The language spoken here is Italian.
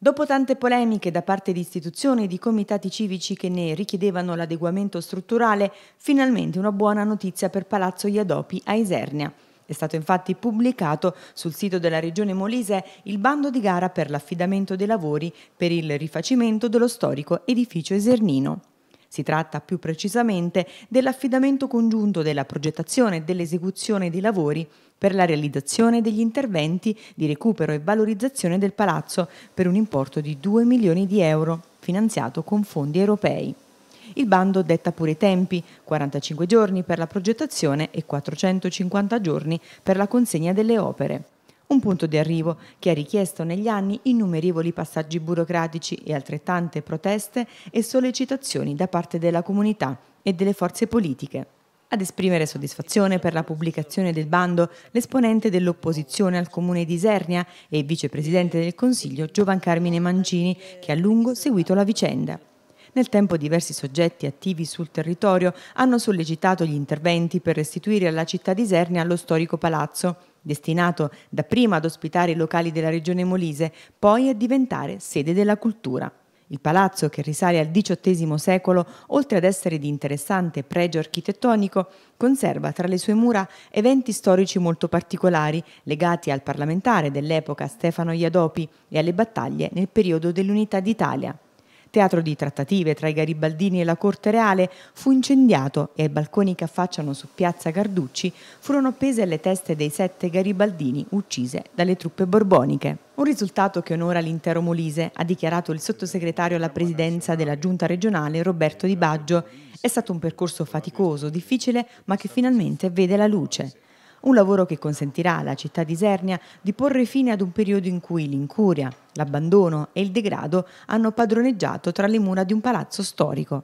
Dopo tante polemiche da parte di istituzioni e di comitati civici che ne richiedevano l'adeguamento strutturale, finalmente una buona notizia per Palazzo Iadopi a Isernia. È stato infatti pubblicato sul sito della Regione Molise il bando di gara per l'affidamento dei lavori per il rifacimento dello storico edificio esernino. Si tratta più precisamente dell'affidamento congiunto della progettazione e dell'esecuzione dei lavori per la realizzazione degli interventi di recupero e valorizzazione del palazzo per un importo di 2 milioni di euro, finanziato con fondi europei. Il bando detta pure i tempi, 45 giorni per la progettazione e 450 giorni per la consegna delle opere un punto di arrivo che ha richiesto negli anni innumerevoli passaggi burocratici e altrettante proteste e sollecitazioni da parte della comunità e delle forze politiche. Ad esprimere soddisfazione per la pubblicazione del bando l'esponente dell'opposizione al comune di Isernia e vicepresidente del Consiglio Giovan Carmine Mancini, che a lungo seguito la vicenda. Nel tempo diversi soggetti attivi sul territorio hanno sollecitato gli interventi per restituire alla città di Isernia lo storico palazzo destinato dapprima ad ospitare i locali della regione Molise, poi a diventare sede della cultura. Il palazzo, che risale al XVIII secolo, oltre ad essere di interessante pregio architettonico, conserva tra le sue mura eventi storici molto particolari legati al parlamentare dell'epoca Stefano Iadopi e alle battaglie nel periodo dell'Unità d'Italia teatro di trattative tra i garibaldini e la corte reale, fu incendiato e ai balconi che affacciano su piazza Carducci furono appese le teste dei sette garibaldini uccise dalle truppe borboniche. Un risultato che onora l'intero Molise, ha dichiarato il sottosegretario alla presidenza della giunta regionale Roberto Di Baggio. È stato un percorso faticoso, difficile, ma che finalmente vede la luce. Un lavoro che consentirà alla città di Isernia di porre fine ad un periodo in cui l'incuria, l'abbandono e il degrado hanno padroneggiato tra le mura di un palazzo storico.